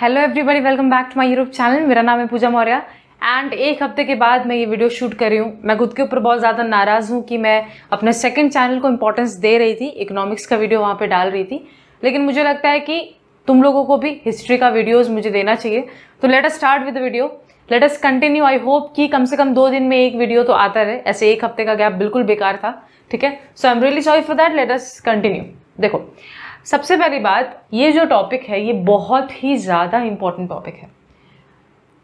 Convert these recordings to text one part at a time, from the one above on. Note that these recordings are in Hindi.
Hello everybody welcome back to my YouTube channel मेरा नाम है पूजा मौर्य एंड एक हफ्ते के बाद मैं ये वीडियो शूट कर रही हूँ मैं खुद के ऊपर बहुत ज़्यादा नाराज़ हूँ कि मैं अपने सेकंड चैनल को इंपॉर्टेंस दे रही थी इकोनॉमिक्स का वीडियो वहाँ पे डाल रही थी लेकिन मुझे लगता है कि तुम लोगों को भी हिस्ट्री का वीडियोज़ मुझे देना चाहिए तो let us start with video let us continue I hope कि कम से कम दो दिन में एक वीडियो तो आता रहे ऐसे एक हफ्ते का गैप बिल्कुल बेकार था ठीक है so I am really sorry for that let us continue देखो सबसे पहली बात ये जो टॉपिक है ये बहुत ही ज़्यादा इम्पॉर्टेंट टॉपिक है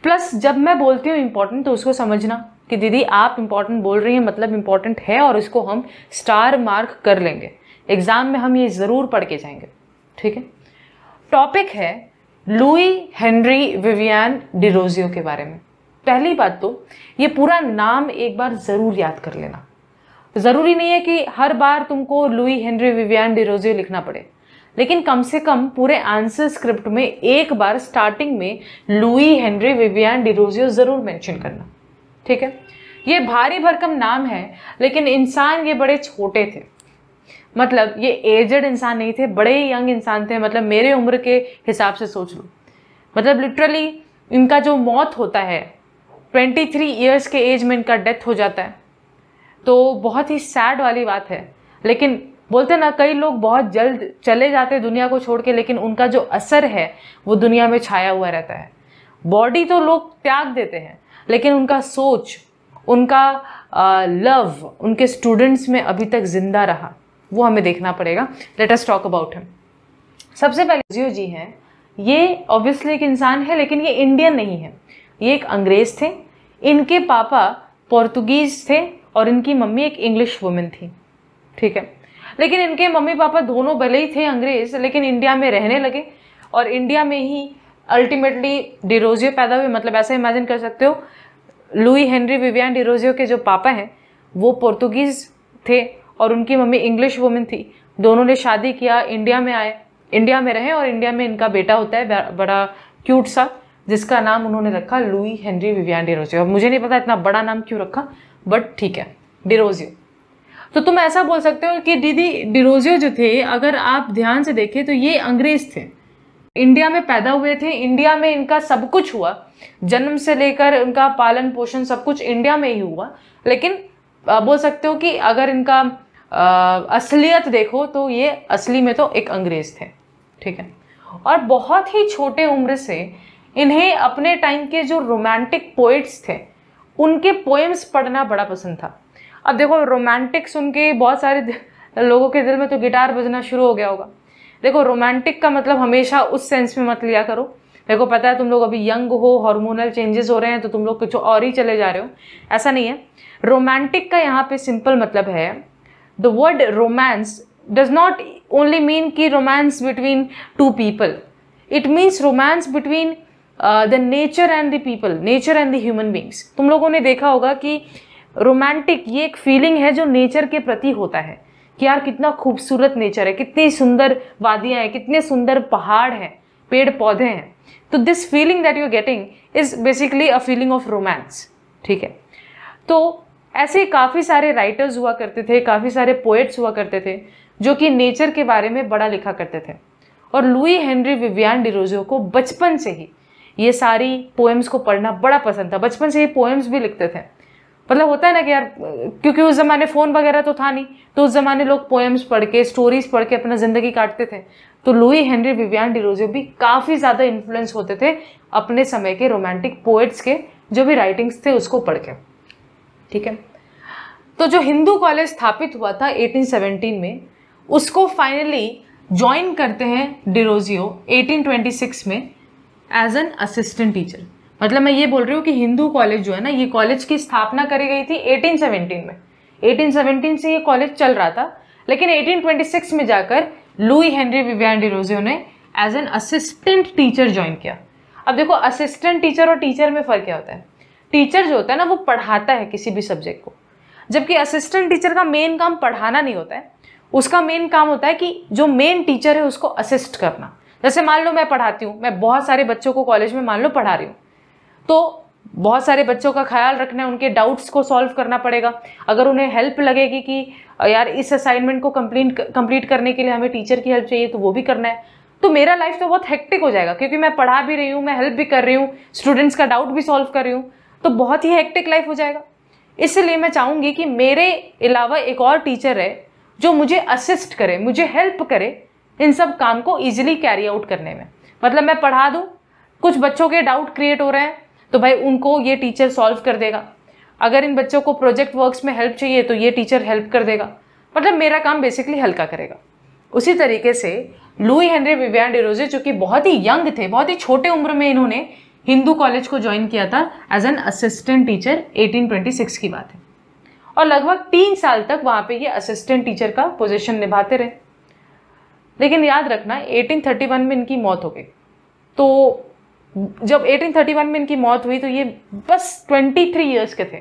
प्लस जब मैं बोलती हूँ इम्पॉर्टेंट तो उसको समझना कि दीदी आप इम्पॉर्टेंट बोल रही हैं मतलब इम्पॉर्टेंट है और इसको हम स्टार मार्क कर लेंगे एग्ज़ाम में हम ये ज़रूर पढ़ के जाएंगे ठीक है टॉपिक है लुई हेनरी विवियन डिरोजियो के बारे में पहली बात तो ये पूरा नाम एक बार ज़रूर याद कर लेना ज़रूरी नहीं है कि हर बार तुमको लुई हेनरी विवियन डिरोजियो लिखना पड़े लेकिन कम से कम पूरे आंसर स्क्रिप्ट में एक बार स्टार्टिंग में लुई हेनरी विवियन डिरोजियो ज़रूर मेंशन करना ठीक है ये भारी भरकम नाम है लेकिन इंसान ये बड़े छोटे थे मतलब ये एजड इंसान नहीं थे बड़े ही यंग इंसान थे मतलब मेरे उम्र के हिसाब से सोच लो मतलब लिटरली इनका जो मौत होता है 23 थ्री ईयर्स के एज में इनका डेथ हो जाता है तो बहुत ही सैड वाली बात है लेकिन बोलते ना कई लोग बहुत जल्द चले जाते दुनिया को छोड़ के लेकिन उनका जो असर है वो दुनिया में छाया हुआ रहता है बॉडी तो लोग त्याग देते हैं लेकिन उनका सोच उनका आ, लव उनके स्टूडेंट्स में अभी तक ज़िंदा रहा वो हमें देखना पड़ेगा let us talk about him सबसे पहले जियो जी हैं ये ऑब्वियसली एक इंसान है लेकिन ये इंडियन नहीं है ये एक अंग्रेज़ थे इनके पापा पोर्तुगीज़ थे और इनकी मम्मी एक इंग्लिश वुमेन थी ठीक है लेकिन इनके मम्मी पापा दोनों भले ही थे अंग्रेज लेकिन इंडिया में रहने लगे और इंडिया में ही अल्टीमेटली डिरोजियो पैदा हुए मतलब ऐसा इमेजिन कर सकते हो लुई हेनरी विवियन डिरोजियो के जो पापा हैं वो पोर्तुगीज़ थे और उनकी मम्मी इंग्लिश वुमेन थी दोनों ने शादी किया इंडिया में आए इंडिया में रहे और इंडिया में इनका बेटा होता है बड़ा क्यूट सा जिसका नाम उन्होंने रखा लुई हेनरी विवियन डिरोजियो मुझे नहीं पता इतना बड़ा नाम क्यों रखा बट ठीक है डिरोजियो तो तुम ऐसा बोल सकते हो कि दीदी डिरोजियो जो थे अगर आप ध्यान से देखें तो ये अंग्रेज थे इंडिया में पैदा हुए थे इंडिया में इनका सब कुछ हुआ जन्म से लेकर इनका पालन पोषण सब कुछ इंडिया में ही हुआ लेकिन बोल सकते हो कि अगर इनका आ, असलियत देखो तो ये असली में तो एक अंग्रेज थे ठीक है और बहुत ही छोटे उम्र से इन्हें अपने टाइम के जो रोमांटिक पोइट्स थे उनके पोएम्स पढ़ना बड़ा पसंद था अब देखो रोमांटिक सुन के बहुत सारे लोगों के दिल में तो गिटार बजना शुरू हो गया होगा देखो रोमांटिक का मतलब हमेशा उस सेंस में मत लिया करो देखो पता है तुम लोग अभी यंग हो हार्मोनल चेंजेस हो रहे हैं तो तुम लोग कुछ और ही चले जा रहे हो ऐसा नहीं है रोमांटिक का यहाँ पे सिंपल मतलब है the word romance does not only mean कि romance between two people it means romance between the nature and the people nature and the human beings तुम लोगों ने देखा होगा कि रोमांटिक ये एक फीलिंग है जो नेचर के प्रति होता है कि यार कितना खूबसूरत नेचर है कितनी सुंदर वादियाँ हैं कितने सुंदर पहाड़ हैं पेड़ पौधे हैं तो this feeling that you getting is basically a feeling of romance ठीक है तो ऐसे काफ़ी सारे राइटर्स हुआ करते थे काफ़ी सारे पोएट्स हुआ करते थे जो कि नेचर के बारे में बड़ा लिखा करते थे और लुई हेनरी विवियान डिरोजियो को बचपन से ही ये सारी पोएम्स को पढ़ना बड़ा पसंद था बचपन से ही पोएम्स भी लिखते थे मतलब होता है ना कि यार क्योंकि उस ज़माने फ़ोन वगैरह तो था नहीं तो उस ज़माने लोग पोएम्स पढ़ के स्टोरीज पढ़ के अपना ज़िंदगी काटते थे तो लुई हेनरी विवियान डिरोजियो भी काफ़ी ज़्यादा इन्फ्लुएंस होते थे अपने समय के रोमांटिक पोएट्स के जो भी राइटिंग्स थे उसको पढ़ के ठीक है तो जो हिंदू कॉलेज स्थापित हुआ था 1817 में उसको फाइनली ज्वाइन करते हैं डिरोजियो 1826 में एज एन असिस्टेंट टीचर मतलब मैं ये बोल रही हूँ कि हिंदू कॉलेज जो है ना ये कॉलेज की स्थापना करी गई थी 1817 में 1817 से ये कॉलेज चल रहा था लेकिन 1826 में जाकर लुई हेनरी विवियन डिरोजियो ने as an assistant teacher join किया अब देखो असिस्टेंट टीचर और टीचर में फ़र्क क्या होता है टीचर जो होता है ना वो पढ़ाता है किसी भी सब्जेक्ट को जबकि असिस्टेंट टीचर का मेन काम पढ़ाना नहीं होता है उसका मेन काम होता है कि जो मेन टीचर है उसको असिस्ट करना जैसे मान लो मैं पढ़ाती हूँ मैं बहुत सारे बच्चों को कॉलेज में मान लो पढ़ा रही हूँ तो बहुत सारे बच्चों का ख्याल रखना है उनके डाउट्स को सॉल्व करना पड़ेगा अगर उन्हें हेल्प लगेगी कि यार इस असाइनमेंट को कम्प्लीट कम्प्लीट करने के लिए हमें टीचर की हेल्प चाहिए तो वो भी करना है तो मेरा लाइफ तो बहुत हेक्टिक हो जाएगा क्योंकि मैं पढ़ा भी रही हूँ मैं हेल्प भी कर रही हूँ स्टूडेंट्स का डाउट भी सॉल्व कर रही हूँ तो बहुत ही हेक्टिक लाइफ हो जाएगा इसलिए मैं चाहूँगी कि मेरे अलावा एक और टीचर है जो मुझे असिस्ट करे मुझे हेल्प करे इन सब काम को ईजिली कैरी आउट करने में मतलब मैं पढ़ा दूँ कुछ बच्चों के डाउट क्रिएट हो रहे हैं तो भाई उनको ये टीचर सॉल्व कर देगा अगर इन बच्चों को प्रोजेक्ट वर्क्स में हेल्प चाहिए तो ये टीचर हेल्प कर देगा मतलब मेरा काम बेसिकली हल्का करेगा उसी तरीके से लुई हेनरी विव्यान डिरोजे जो कि बहुत ही यंग थे बहुत ही छोटे उम्र में इन्होंने हिंदू कॉलेज को ज्वाइन किया था एज एन असिस्टेंट टीचर 1826 की बात है और लगभग तीन साल तक वहाँ पे ये असिस्टेंट टीचर का पोजीशन निभाते रहे लेकिन याद रखना 1831 में इनकी मौत हो गई तो जब 1831 में इनकी मौत हुई तो ये बस 23 इयर्स के थे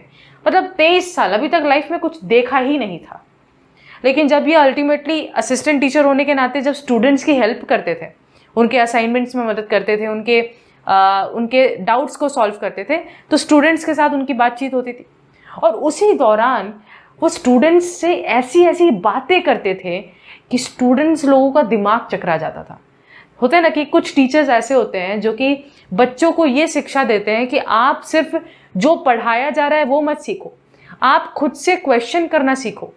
मतलब 23 साल अभी तक लाइफ में कुछ देखा ही नहीं था लेकिन जब ये अल्टीमेटली असिस्टेंट टीचर होने के नाते जब स्टूडेंट्स की हेल्प करते थे उनके असाइनमेंट्स में मदद करते थे उनके आ, उनके डाउट्स को सॉल्व करते थे तो स्टूडेंट्स के साथ उनकी बातचीत होती थी और उसी दौरान वो स्टूडेंट्स से ऐसी ऐसी बातें करते थे कि स्टूडेंट्स लोगों का दिमाग चकरा जाता था होते हैं ना कि कुछ टीचर्स ऐसे होते हैं जो कि बच्चों को ये शिक्षा देते हैं कि आप सिर्फ जो पढ़ाया जा रहा है वो मत सीखो आप खुद से क्वेश्चन करना सीखो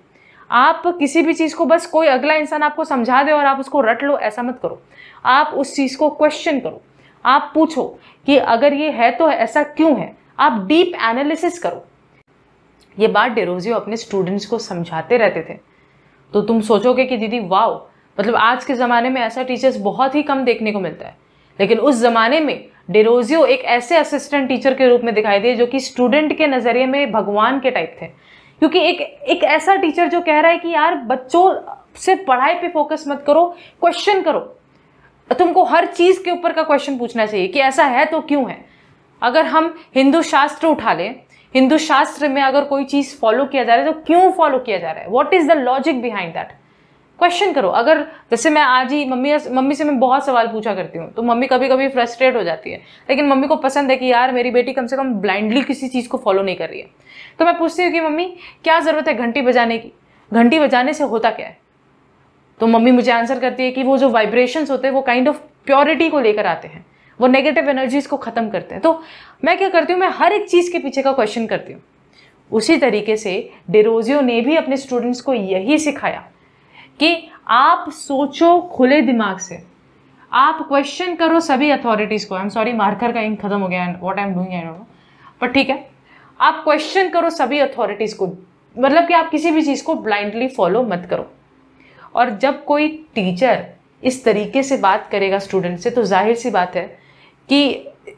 आप किसी भी चीज़ को बस कोई अगला इंसान आपको समझा दे और आप उसको रट लो ऐसा मत करो आप उस चीज़ को क्वेश्चन करो आप पूछो कि अगर ये है तो ऐसा क्यों है आप डीप एनालिसिस करो ये बात डेरोजियो अपने स्टूडेंट्स को समझाते रहते थे तो तुम सोचोगे कि दीदी वाओ मतलब आज के ज़माने में ऐसा टीचर्स बहुत ही कम देखने को मिलता है लेकिन उस ज़माने में डेरोजियो एक ऐसे असिस्टेंट टीचर के रूप में दिखाई दिए जो कि स्टूडेंट के नज़रिए में भगवान के टाइप थे क्योंकि एक एक ऐसा टीचर जो कह रहा है कि यार बच्चों से पढ़ाई पे फोकस मत करो क्वेश्चन करो तुमको हर चीज़ के ऊपर का क्वेश्चन पूछना चाहिए कि ऐसा है तो क्यों है अगर हम हिंदू शास्त्र उठा लें हिंदू शास्त्र में अगर कोई चीज़ फॉलो किया जा रहा है तो क्यों फॉलो किया जा रहा है what is the logic behind that question करो अगर जैसे मैं आज ही मम्मी मम्मी से मैं बहुत सवाल पूछा करती हूँ तो मम्मी कभी कभी फ्रस्ट्रेट हो जाती है लेकिन मम्मी को पसंद है कि यार मेरी बेटी कम से कम ब्लाइंडली किसी चीज़ को फॉलो नहीं कर रही है तो मैं पूछती हूँ कि मम्मी क्या ज़रूरत है घंटी बजाने की घंटी बजाने से होता क्या है तो मम्मी मुझे आंसर करती है कि वो जो वाइब्रेशंस होते हैं वो काइंड ऑफ प्योरिटी को लेकर आते हैं वो नेगेटिव एनर्जीज़ को ख़त्म करते हैं तो मैं क्या करती हूँ मैं हर एक चीज़ के पीछे का क्वेश्चन करती हूँ उसी तरीके से डेरोजियो ने भी अपने स्टूडेंट्स को यही सिखाया कि आप सोचो खुले दिमाग से आप क्वेश्चन करो सभी अथॉरिटीज़ को आई एम सॉरी मार्कर का इंक खत्म हो गया and what I am doing I don't know पर ठीक है आप क्वेश्चन करो सभी अथॉरिटीज़ को मतलब कि आप किसी भी चीज़ को ब्लाइंडली फॉलो मत करो और जब कोई टीचर इस तरीके से बात करेगा स्टूडेंट से तो जाहिर सी बात है कि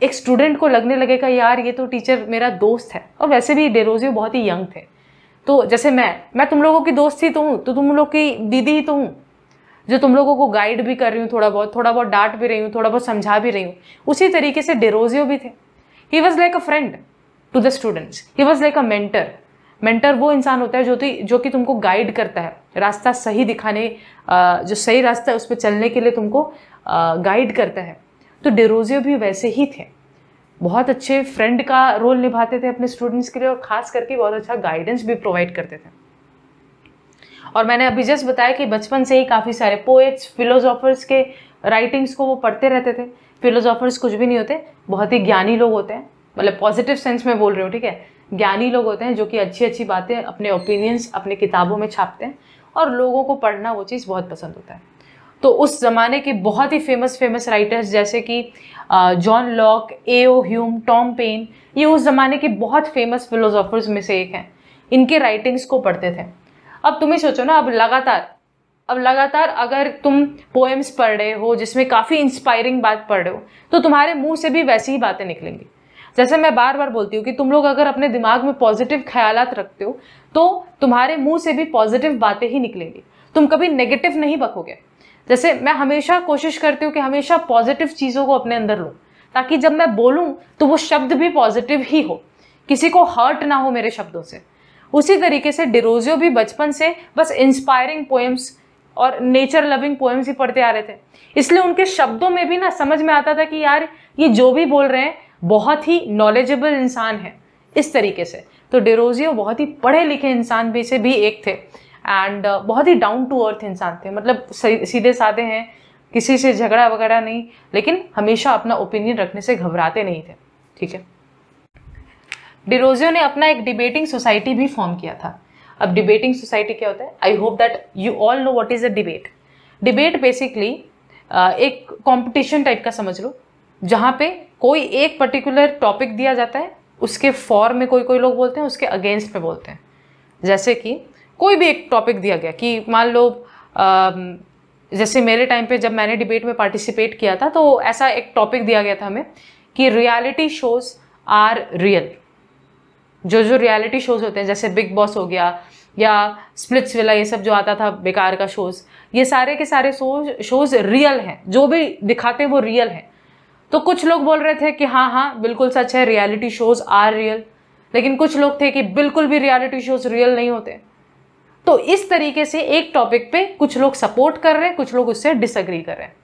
एक स्टूडेंट को लगने लगेगा यार ये तो टीचर मेरा दोस्त है और वैसे भी डेरोजियो बहुत ही यंग थे तो जैसे मैं मैं तुम लोगों की दोस्त ही तो हूँ तो तुम लोग की दीदी ही तो हूँ जो तुम लोगों को गाइड भी कर रही हूँ थोड़ा बहुत थोड़ा बहुत डांट भी रही हूँ थोड़ा बहुत समझा भी रही हूँ उसी तरीके से डेरोजियो भी थे he was like a friend to the students he was like a mentor mentor वो इंसान होता है जो कि जो कि तुमको गाइड करता है रास्ता सही दिखाने जो सही रास्ता है उस पर चलने के लिए तुमको गाइड करता है तो डेरोजियो भी वैसे ही थे बहुत अच्छे फ्रेंड का रोल निभाते थे अपने स्टूडेंट्स के लिए और ख़ास करके बहुत अच्छा गाइडेंस भी प्रोवाइड करते थे और मैंने अभी जस्ट बताया कि बचपन से ही काफ़ी सारे पोएट्स फिलोसोफर्स के राइटिंग्स को वो पढ़ते रहते थे फिलोसोफर्स कुछ भी नहीं होते बहुत ही ज्ञानी लोग होते हैं मतलब पॉजिटिव सेंस में बोल रही हूँ ठीक है ज्ञानी लोग होते हैं जो कि अच्छी अच्छी बातें अपने ओपिनियंस अपने किताबों में छापते हैं और लोगों को पढ़ना वो चीज़ बहुत पसंद होता है तो उस ज़माने के बहुत ही फेमस फेमस राइटर्स जैसे कि John Locke A O Hume Tom Paine ये उस ज़माने के बहुत फेमस फिलोसोफर्स में से एक हैं इनके राइटिंग्स को पढ़ते थे अब तुम्हें सोचो ना अब लगातार अब लगातार अगर तुम पोएम्स पढ़ रहे हो जिसमें काफ़ी इंस्पायरिंग बात पढ़ रहे हो तो तुम्हारे मुंह से भी वैसी ही बातें निकलेंगी जैसे मैं बार बार बोलती हूँ कि तुम लोग अगर अपने दिमाग में पॉजिटिव ख्याल रखते हो तो तुम्हारे मुंह से भी पॉजिटिव बातें ही निकलेंगी तुम कभी नेगेटिव नहीं बकोगे जैसे मैं हमेशा कोशिश करती हूँ कि हमेशा पॉजिटिव चीज़ों को अपने अंदर लूँ ताकि जब मैं बोलूँ तो वो शब्द भी पॉजिटिव ही हो किसी को हर्ट ना हो मेरे शब्दों से उसी तरीके से डिरोजियो भी बचपन से बस इंस्पायरिंग पोएम्स और नेचर लविंग पोएम्स ही पढ़ते आ रहे थे इसलिए उनके शब्दों में भी ना समझ में आता था कि यार ये जो भी बोल रहे हैं बहुत ही नॉलेजेबल इंसान है इस तरीके से तो डिरोजियो बहुत ही पढ़े लिखे इंसान भी से भी एक थे एंड uh, बहुत ही डाउन टू अर्थ इंसान थे मतलब सीधे साधे हैं किसी से झगड़ा वगैरह नहीं लेकिन हमेशा अपना ओपिनियन रखने से घबराते नहीं थे ठीक है डिरोजियो ने अपना एक डिबेटिंग सोसाइटी भी फॉर्म किया था अब डिबेटिंग सोसाइटी क्या होता है I hope that you all know what is a debate debate basically एक कॉम्पिटिशन टाइप का समझ लो जहाँ पे कोई एक पर्टिकुलर टॉपिक दिया जाता है उसके फॉर में कोई कोई लोग बोलते हैं उसके अगेंस्ट में बोलते हैं जैसे कि कोई भी एक टॉपिक दिया गया कि मान लो जैसे मेरे टाइम पे जब मैंने डिबेट में पार्टिसिपेट किया था तो ऐसा एक टॉपिक दिया गया था हमें कि रियलिटी शोज़ आर रियल जो जो रियलिटी शोज़ होते हैं जैसे बिग बॉस हो गया या स्प्लिट्स वेला ये सब जो आता था बेकार का शोज़ ये सारे के सारे शोज शोज़ रियल हैं जो भी दिखाते हैं वो रियल हैं तो कुछ लोग बोल रहे थे कि हाँ हाँ बिल्कुल सच है रियलिटी शोज़ आर रियल लेकिन कुछ लोग थे कि बिल्कुल भी रियलिटी शोज़ रियल नहीं होते तो इस तरीके से एक टॉपिक पे कुछ लोग सपोर्ट कर रहे हैं कुछ लोग उससे डिसग्री कर रहे हैं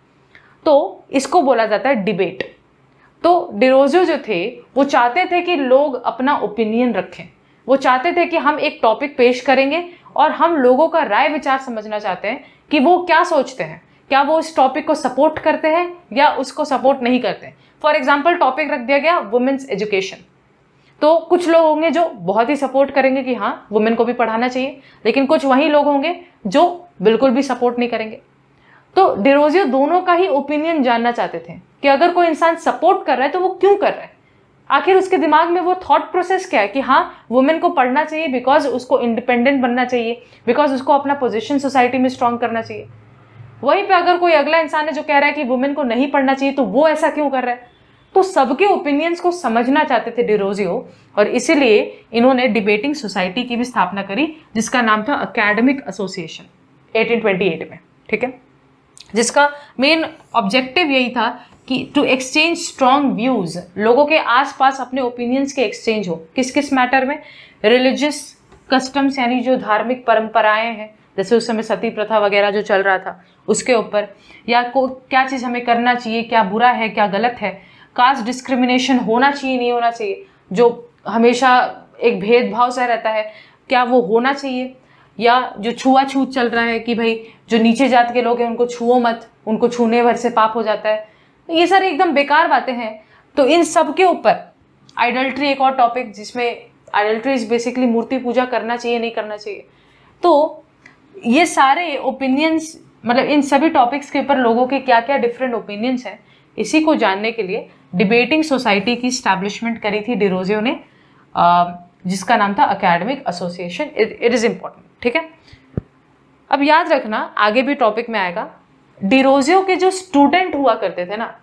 तो इसको बोला जाता है डिबेट तो डिरोजो जो थे वो चाहते थे कि लोग अपना ओपिनियन रखें वो चाहते थे कि हम एक टॉपिक पेश करेंगे और हम लोगों का राय विचार समझना चाहते हैं कि वो क्या सोचते हैं क्या वो इस टॉपिक को सपोर्ट करते हैं या उसको सपोर्ट नहीं करते फॉर एग्जाम्पल टॉपिक रख दिया गया वुमेंस एजुकेशन तो कुछ लोग होंगे जो बहुत ही सपोर्ट करेंगे कि हाँ वुमेन को भी पढ़ाना चाहिए लेकिन कुछ वही लोग होंगे जो बिल्कुल भी सपोर्ट नहीं करेंगे तो डिरोजियो दोनों का ही ओपिनियन जानना चाहते थे कि अगर कोई इंसान सपोर्ट कर रहा है तो वो क्यों कर रहा है आखिर उसके दिमाग में वो थॉट प्रोसेस क्या है कि हाँ वुमेन को पढ़ना चाहिए बिकॉज उसको इंडिपेंडेंट बनना चाहिए बिकॉज उसको अपना पोजिशन सोसाइटी में स्ट्रांग करना चाहिए वहीं पे अगर कोई अगला इंसान है जो कह रहा है कि वुमेन को नहीं पढ़ना चाहिए तो वो ऐसा क्यों कर रहा है तो सबके ओपिनियंस को समझना चाहते थे डिरोजियो और इसीलिए इन्होंने डिबेटिंग सोसाइटी की भी स्थापना करी जिसका नाम था अकेडमिक एसोसिएशन 1828 में ठीक है जिसका मेन ऑब्जेक्टिव यही था कि टू एक्सचेंज स्ट्रॉन्ग व्यूज लोगों के आसपास अपने ओपिनियंस के एक्सचेंज हो किस किस मैटर में रिलीजियस कस्टम्स यानी जो धार्मिक परंपराएं हैं जैसे उस समय सती प्रथा वगैरह जो चल रहा था उसके ऊपर या को क्या चीज़ हमें करना चाहिए क्या बुरा है क्या गलत है कास्ट डिस्क्रिमिनेशन होना चाहिए नहीं होना चाहिए जो हमेशा एक भेदभाव सा रहता है क्या वो होना चाहिए या जो छुआछूत चल रहा है कि भाई जो नीचे जात के लोग हैं उनको छुओ मत उनको छूने भर से पाप हो जाता है तो ये सारी एकदम बेकार बातें हैं तो इन सब के ऊपर आइडल्ट्री एक और टॉपिक जिसमें आइडल्ट्री इज बेसिकली मूर्ति पूजा करना चाहिए नहीं करना चाहिए तो ये सारे ओपिनियंस मतलब इन सभी टॉपिक्स के ऊपर लोगों के क्या क्या डिफरेंट ओपिनियंस हैं इसी को जानने के लिए डिबेटिंग सोसाइटी की स्टैब्लिशमेंट करी थी डिरोजियो ने जिसका नाम था academic association it is important ठीक है अब याद रखना आगे भी टॉपिक में आएगा डिरोजियो के जो स्टूडेंट हुआ करते थे ना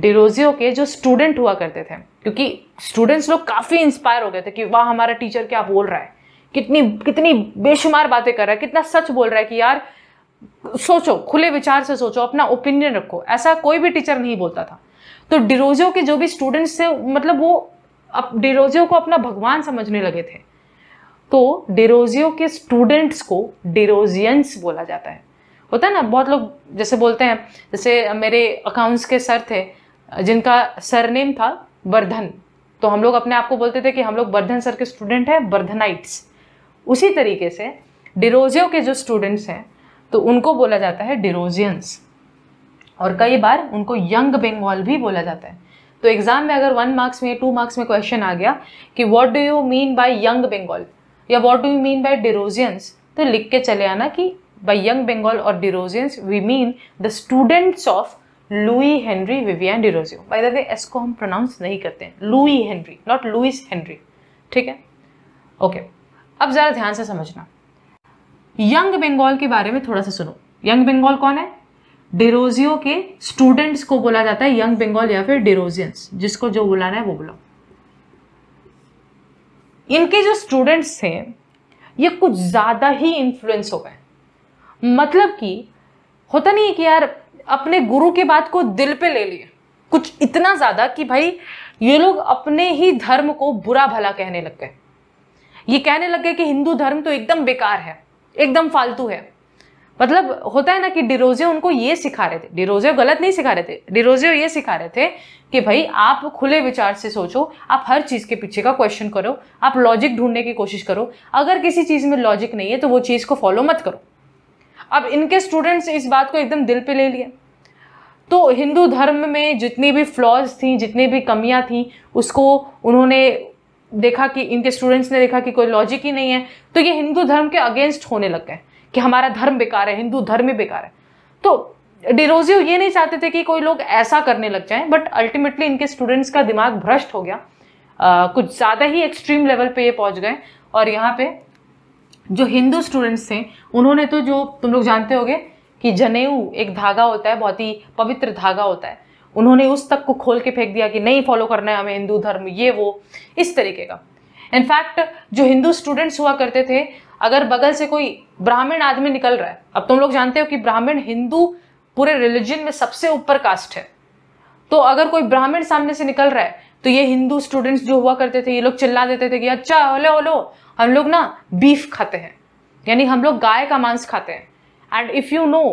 डिरोजियो के जो स्टूडेंट हुआ करते थे क्योंकि स्टूडेंट्स लोग काफ़ी इंस्पायर हो गए थे कि वाह हमारा टीचर क्या बोल रहा है कितनी कितनी बेशुमार बातें कर रहा है कितना सच बोल रहा है कि यार सोचो खुले विचार से सोचो अपना ओपिनियन रखो ऐसा कोई भी टीचर नहीं बोलता था तो डिरोजियो के जो भी स्टूडेंट्स थे मतलब वो अब डिरोजियो को अपना भगवान समझने लगे थे तो डिरोजियो के स्टूडेंट्स को डिरोजियंस बोला जाता है होता है ना बहुत लोग जैसे बोलते हैं जैसे मेरे अकाउंट्स के सर थे जिनका सरनेम था वर्धन तो हम लोग अपने आप को बोलते थे कि हम लोग वर्धन सर के स्टूडेंट हैं वर्धनाइट्स उसी तरीके से डिरोजियो के जो स्टूडेंट्स हैं तो उनको बोला जाता है डिरोजियंस और कई बार उनको यंग बेंगाल भी बोला जाता है तो एग्ज़ाम में अगर वन मार्क्स में टू मार्क्स में क्वेश्चन आ गया कि what do you mean by young Bengal या what do you mean by Derozians तो लिख के चले आना कि बाय यंग बेंगाल और Derozians we mean the students of Louis Henry Vivian Derozio by the way S को हम प्रोनाउंस नहीं करते हैं Louis Henry not Louis Henry ठीक है ओके okay. अब ज़रा ध्यान से समझना यंग बंगाल के बारे में थोड़ा सा सुनो यंग बंगाल कौन है डेरोजियो के स्टूडेंट्स को बोला जाता है यंग बंगाल या फिर डेरोजियंस जिसको जो बुलाना है वो बुलाओ इनके जो स्टूडेंट्स थे ये कुछ ज़्यादा ही इन्फ्लुएंस हो गए मतलब कि होता नहीं कि यार अपने गुरु के बात को दिल पे ले लिए कुछ इतना ज़्यादा कि भाई ये लोग अपने ही धर्म को बुरा भला कहने लग गए ये कहने लग गए कि हिंदू धर्म तो एकदम बेकार है एकदम फालतू है मतलब होता है ना कि डिरोजियो उनको ये सिखा रहे थे डिरोजियो गलत नहीं सिखा रहे थे डिरोजियो ये सिखा रहे थे कि भाई आप खुले विचार से सोचो आप हर चीज़ के पीछे का क्वेश्चन करो आप लॉजिक ढूंढने की कोशिश करो अगर किसी चीज़ में लॉजिक नहीं है तो वो चीज़ को फॉलो मत करो अब इनके स्टूडेंट्स इस बात को एकदम दिल पे ले लिए तो हिंदू धर्म में जितनी भी फ्लॉज थी जितनी भी कमियां थीं उसको उन्होंने देखा कि इनके स्टूडेंट्स ने देखा कि कोई लॉजिक ही नहीं है तो ये हिंदू धर्म के अगेंस्ट होने लग गए कि हमारा धर्म बेकार है हिंदू धर्म ही बेकार है तो डिरोजियो ये नहीं चाहते थे कि कोई लोग ऐसा करने लग जाएं बट अल्टीमेटली इनके स्टूडेंट्स का दिमाग भ्रष्ट हो गया आ, कुछ ज़्यादा ही एक्सट्रीम लेवल पे ये पहुंच गए और यहाँ पे जो हिंदू स्टूडेंट्स थे उन्होंने तो जो तुम लोग जानते होगे कि जनेऊ एक धागा होता है बहुत ही पवित्र धागा होता है उन्होंने उस तक को खोल के फेंक दिया कि नहीं फॉलो करना है हमें हिंदू धर्म ये वो इस तरीके का इनफैक्ट जो हिंदू स्टूडेंट्स हुआ करते थे अगर बगल से कोई ब्राह्मण आदमी निकल रहा है अब तुम लोग जानते हो कि ब्राह्मण हिंदू पूरे रिलीजन में सबसे ऊपर कास्ट है तो अगर कोई ब्राह्मण सामने से निकल रहा है तो ये हिंदू स्टूडेंट्स जो हुआ करते थे ये लोग चिल्ला देते थे कि अच्छा ओलो होलो हम लोग ना बीफ खाते हैं यानी हम लोग गाय का मांस खाते हैं एंड इफ़ यू नो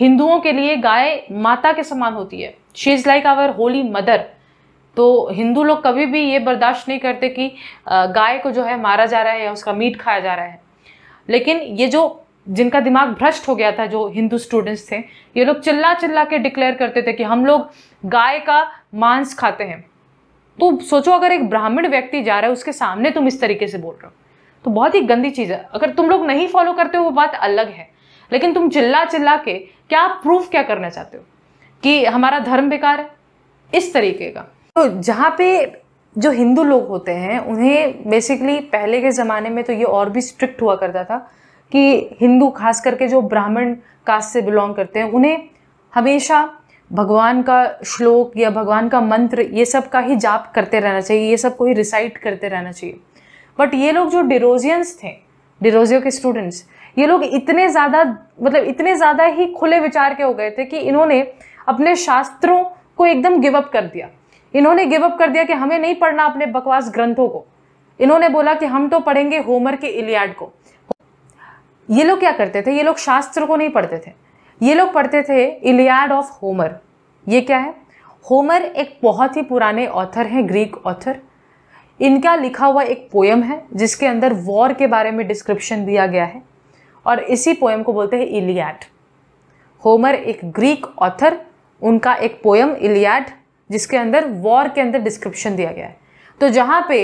हिंदुओं के लिए गाय माता के समान होती है she is like our holy mother तो हिंदू लोग कभी भी ये बर्दाश्त नहीं करते कि गाय को जो है मारा जा रहा है या उसका मीट खाया जा रहा है लेकिन ये जो जिनका दिमाग भ्रष्ट हो गया था जो हिंदू स्टूडेंट्स थे ये लोग चिल्ला चिल्ला के डिक्लेयर करते थे कि हम लोग गाय का मांस खाते हैं तो सोचो अगर एक ब्राह्मण व्यक्ति जा रहा है उसके सामने तुम इस तरीके से बोल रहे हो तो बहुत ही गंदी चीज़ है अगर तुम लोग नहीं फॉलो करते हो वो बात अलग है लेकिन तुम चिल्ला चिल्ला के क्या प्रूफ क्या करना चाहते हो कि हमारा धर्म बेकार है इस तरीके का तो जहाँ पे जो हिंदू लोग होते हैं उन्हें बेसिकली पहले के ज़माने में तो ये और भी स्ट्रिक्ट हुआ करता था कि हिंदू खास करके जो ब्राह्मण कास्ट से बिलोंग करते हैं उन्हें हमेशा भगवान का श्लोक या भगवान का मंत्र ये सब का ही जाप करते रहना चाहिए ये सब को ही रिसाइट करते रहना चाहिए बट ये लोग जो डिरोजियंस थे डिरोजियो के स्टूडेंट्स ये लोग इतने ज़्यादा मतलब इतने ज़्यादा ही खुले विचार के हो गए थे कि इन्होंने अपने शास्त्रों को एकदम गिवअप कर दिया इन्होंने गिवअप कर दिया कि हमें नहीं पढ़ना अपने बकवास ग्रंथों को इन्होंने बोला कि हम तो पढ़ेंगे होमर के इलियाड को ये लोग क्या करते थे ये लोग शास्त्र को नहीं पढ़ते थे ये लोग पढ़ते थे इलियाड ऑफ होमर ये क्या है होमर एक बहुत ही पुराने ऑथर हैं ग्रीक ऑथर इनका लिखा हुआ एक पोयम है जिसके अंदर वॉर के बारे में डिस्क्रिप्शन दिया गया है और इसी पोएम को बोलते हैं इलियाड होमर एक ग्रीक ऑथर उनका एक पोएम इलियाड जिसके अंदर वॉर के अंदर डिस्क्रिप्शन दिया गया है तो जहाँ पे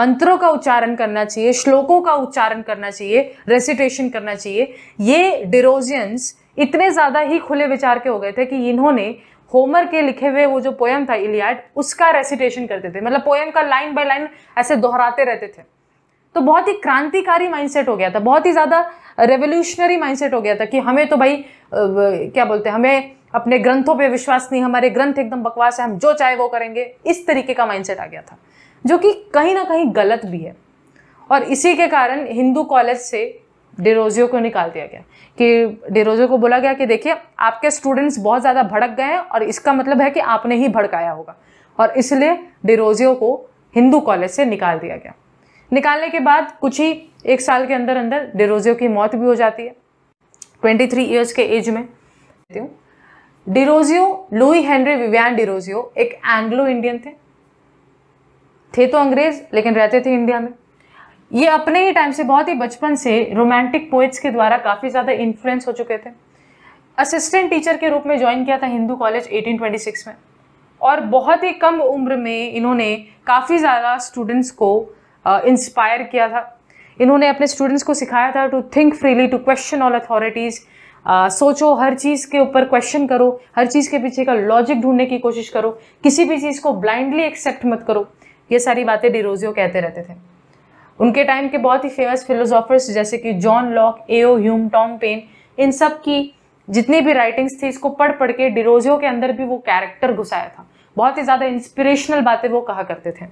मंत्रों का उच्चारण करना चाहिए श्लोकों का उच्चारण करना चाहिए रेसिटेशन करना चाहिए ये डिरोजियंस इतने ज़्यादा ही खुले विचार के हो गए थे कि इन्होंने होमर के लिखे हुए वो जो पोएम था इलियाड उसका रेसिटेशन करते थे मतलब पोएम का लाइन बाय लाइन ऐसे दोहराते रहते थे तो बहुत ही क्रांतिकारी माइंडसेट हो गया था बहुत ही ज़्यादा रेवोल्यूशनरी माइंडसेट हो गया था कि हमें तो भाई क्या बोलते हैं हमें अपने ग्रंथों पे विश्वास नहीं हमारे ग्रंथ एकदम बकवास है हम जो चाहे वो करेंगे इस तरीके का माइंडसेट आ गया था जो कि कहीं ना कहीं गलत भी है और इसी के कारण हिंदू कॉलेज से डेरोजियो को निकाल दिया गया कि डेरोजियो को बोला गया कि देखिए आपके स्टूडेंट्स बहुत ज़्यादा भड़क गए हैं और इसका मतलब है कि आपने ही भड़काया होगा और इसलिए डेरोजियो को हिंदू कॉलेज से निकाल दिया गया निकालने के बाद कुछ ही एक साल के अंदर अंदर डिरोजियो की मौत भी हो जाती है 23 थ्री ईयर्स के एज में Derozio Louis Henry Vivian Derozio एक एंग्लो इंडियन थे थे तो अंग्रेज लेकिन रहते थे इंडिया में ये अपने ही टाइम से बहुत ही बचपन से रोमांटिक पोइट्स के द्वारा काफ़ी ज़्यादा इन्फ्लुएंस हो चुके थे असिस्टेंट टीचर के रूप में ज्वाइन किया था हिंदू कॉलेज 1826 में और बहुत ही कम उम्र में इन्होंने काफ़ी ज़्यादा स्टूडेंट्स को इंस्पायर किया था इन्होंने अपने स्टूडेंट्स को सिखाया था to think freely to question all authorities सोचो हर चीज़ के ऊपर क्वेश्चन करो हर चीज़ के पीछे का लॉजिक ढूंढने की कोशिश करो किसी भी चीज़ को ब्लाइंडली एक्सेप्ट मत करो ये सारी बातें डिरोजियो कहते रहते थे उनके टाइम के बहुत ही फेमस फिलोसॉफर्स जैसे कि John Locke A O Hume Tom Paine इन सब की जितनी भी राइटिंग्स थी इसको पढ़ पढ़ के डिरोजियो के अंदर भी वो कैरेक्टर घुसाया था बहुत ही ज़्यादा इंस्पिरेशनल बातें वो कहा करते थे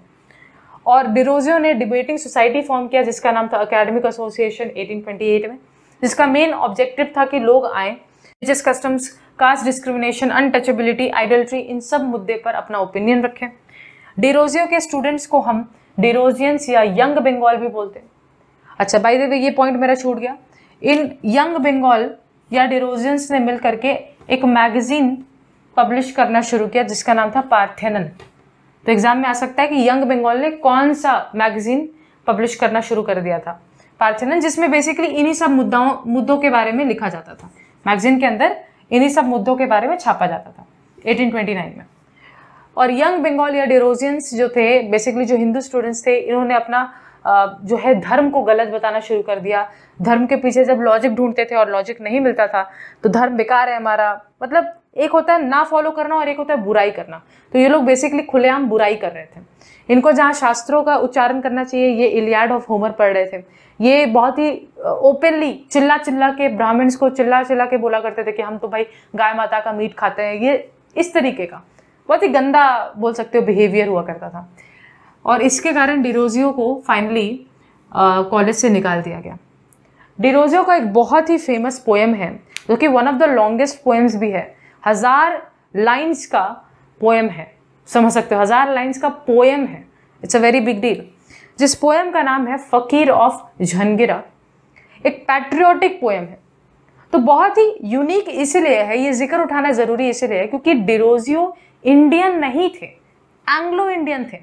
और डिरोजियो ने डिबेटिंग सोसाइटी फॉर्म किया जिसका नाम था अकेडमिक एसोसिएशन 1828 में जिसका मेन ऑब्जेक्टिव था कि लोग आए जिस customs caste discrimination untouchability idolatry इन सब मुद्दे पर अपना ओपिनियन रखें डिरोजियो के स्टूडेंट्स को हम डिरोजियंस या यंग बंगाल भी बोलते हैं अच्छा भाई देवी ये पॉइंट मेरा छूट गया इन यंग बंगाल या डिरोजियंस ने मिल करके एक मैगज़ीन पब्लिश करना शुरू किया जिसका नाम था पार्थेनन तो एग्ज़ाम में आ सकता है कि यंग बंगाल ने कौन सा मैगज़ीन पब्लिश करना शुरू कर दिया था पार्थेनन जिसमें बेसिकली इन्हीं सब मुद्दाओं मुद्दों के बारे में लिखा जाता था मैगजीन के अंदर इन्हीं सब मुद्दों के बारे में छापा जाता था 1829 में और यंग बंगाल या डेरोजियंस जो थे बेसिकली जो हिंदू स्टूडेंट्स थे इन्होंने अपना जो है धर्म को गलत बताना शुरू कर दिया धर्म के पीछे जब लॉजिक ढूंढते थे और लॉजिक नहीं मिलता था तो धर्म बेकार है हमारा मतलब एक होता है ना फॉलो करना और एक होता है बुराई करना तो ये लोग बेसिकली खुलेआम बुराई कर रहे थे इनको जहाँ शास्त्रों का उच्चारण करना चाहिए ये इलियाड ऑफ होमर पढ़ रहे थे ये बहुत ही ओपनली चिल्ला चिल्ला के ब्राह्मण्स को चिल्ला चिल्ला के बोला करते थे कि हम तो भाई गाय माता का मीट खाते हैं ये इस तरीके का बहुत ही गंदा बोल सकते हो बिहेवियर हुआ करता था और इसके कारण डिरोजियो को फाइनली कॉलेज से निकाल दिया गया डिरोजियो का एक बहुत ही फेमस पोएम है जो कि one of the longest poems भी है हज़ार लाइन्स का पोएम है समझ सकते हो हज़ार लाइन्स का पोएम है it's a very big deal जिस पोएम का नाम है फ़कीर ऑफ झनगिरा एक पैट्रियोटिक पोएम है तो बहुत ही यूनिक इसीलिए है ये जिक्र उठाना ज़रूरी इसीलिए है क्योंकि डिरोजियो इंडियन नहीं थे एंग्लो इंडियन थे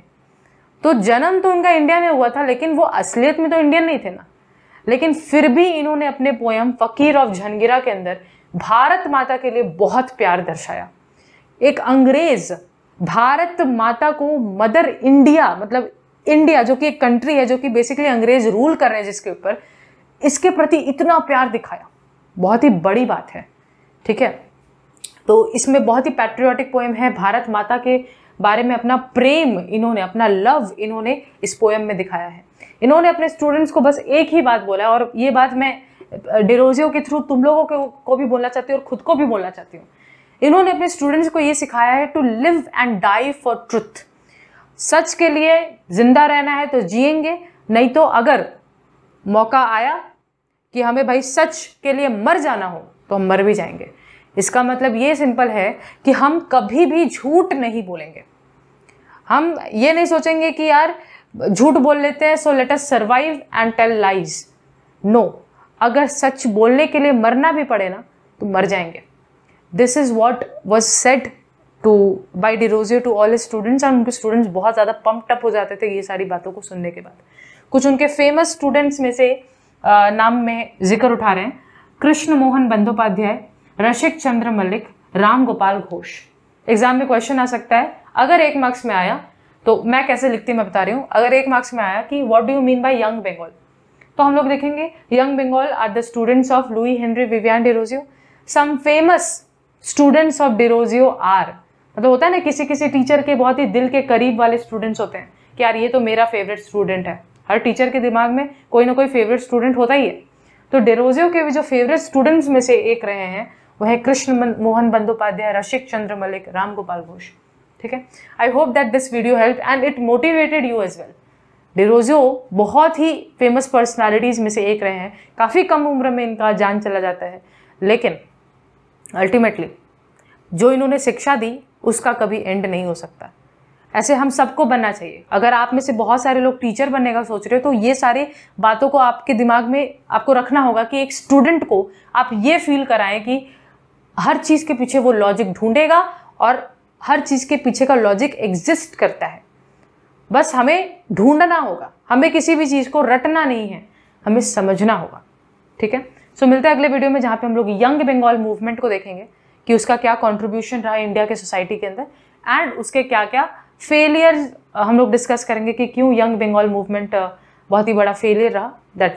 तो जन्म तो उनका इंडिया में हुआ था लेकिन वो असलियत में तो इंडियन नहीं थे ना लेकिन फिर भी इन्होंने अपने पोएम फ़कीर ऑफ झनगिरा के अंदर भारत माता के लिए बहुत प्यार दर्शाया एक अंग्रेज़ भारत माता को मदर इंडिया मतलब इंडिया जो कि एक कंट्री है जो कि बेसिकली अंग्रेज रूल कर रहे हैं जिसके ऊपर इसके प्रति इतना प्यार दिखाया बहुत ही बड़ी बात है ठीक है तो इसमें बहुत ही पैट्रियाटिक पोएम है भारत माता के बारे में अपना प्रेम इन्होंने अपना लव इन्होंने इस पोएम में दिखाया है इन्होंने अपने स्टूडेंट्स को बस एक ही बात बोला और ये बात मैं डिरोजियो के थ्रू तुम लोगों को, को भी बोलना चाहती हूँ और खुद को भी बोलना चाहती हूँ इन्होंने अपने स्टूडेंट्स को ये सिखाया है to live and die for truth सच के लिए ज़िंदा रहना है तो जियेंगे नहीं तो अगर मौका आया कि हमें भाई सच के लिए मर जाना हो तो हम मर भी जाएंगे इसका मतलब ये सिंपल है कि हम कभी भी झूठ नहीं बोलेंगे हम ये नहीं सोचेंगे कि यार झूठ बोल लेते हैं so let us survive and tell lies no अगर सच बोलने के लिए मरना भी पड़े ना तो मर जाएंगे this is what was set to by Derozio to all students and उनके स्टूडेंट्स बहुत ज़्यादा पम्पटअप हो जाते थे ये सारी बातों को सुनने के बाद कुछ उनके फेमस स्टूडेंट्स में से आ, नाम में जिक्र उठा रहे हैं कृष्ण मोहन बंदोपाध्याय रशिक चंद्र मलिक राम गोपाल घोष एग्जाम में क्वेश्चन आ सकता है अगर एक मार्क्स में आया तो मैं कैसे लिखती मैं बता रही हूँ अगर एक मार्क्स में आया कि what do you mean by young Bengal तो हम लोग देखेंगे young Bengal are the students of Louis Henry Vivian Derozio some famous students of Derozio are मतलब होता है ना किसी किसी टीचर के बहुत ही दिल के करीब वाले स्टूडेंट्स होते हैं कि यार ये तो मेरा फेवरेट स्टूडेंट है हर टीचर के दिमाग में कोई ना कोई फेवरेट स्टूडेंट होता ही है तो डेरोजियो के भी जो फेवरेट स्टूडेंट्स में से एक रहे हैं वह है कृष्ण मोहन बंदोपाध्याय रशिक चंद्र मलिक राम गोपाल घोष ठीक है I hope that this video help and it motivated you as well Derozio बहुत ही फेमस पर्सनालिटीज़ में से एक रहे हैं काफ़ी कम उम्र में इनका जान चला जाता है लेकिन अल्टीमेटली जो इन्होंने शिक्षा दी उसका कभी एंड नहीं हो सकता ऐसे हम सबको बनना चाहिए अगर आप में से बहुत सारे लोग टीचर बनने का सोच रहे हो तो ये सारे बातों को आपके दिमाग में आपको रखना होगा कि एक स्टूडेंट को आप ये फील कराएं कि हर चीज़ के पीछे वो लॉजिक ढूंढेगा और हर चीज़ के पीछे का लॉजिक एग्जिस्ट करता है बस हमें ढूंढना होगा हमें किसी भी चीज़ को रटना नहीं है हमें समझना होगा ठीक है सो so, मिलते हैं अगले वीडियो में जहाँ पे हम लोग यंग बंगाल मूवमेंट को देखेंगे कि उसका क्या कंट्रीब्यूशन रहा इंडिया के सोसाइटी के अंदर एंड उसके क्या क्या फेलियर हम लोग डिस्कस करेंगे कि क्यों यंग बंगाल मूवमेंट बहुत ही बड़ा फेलियर रहा दैट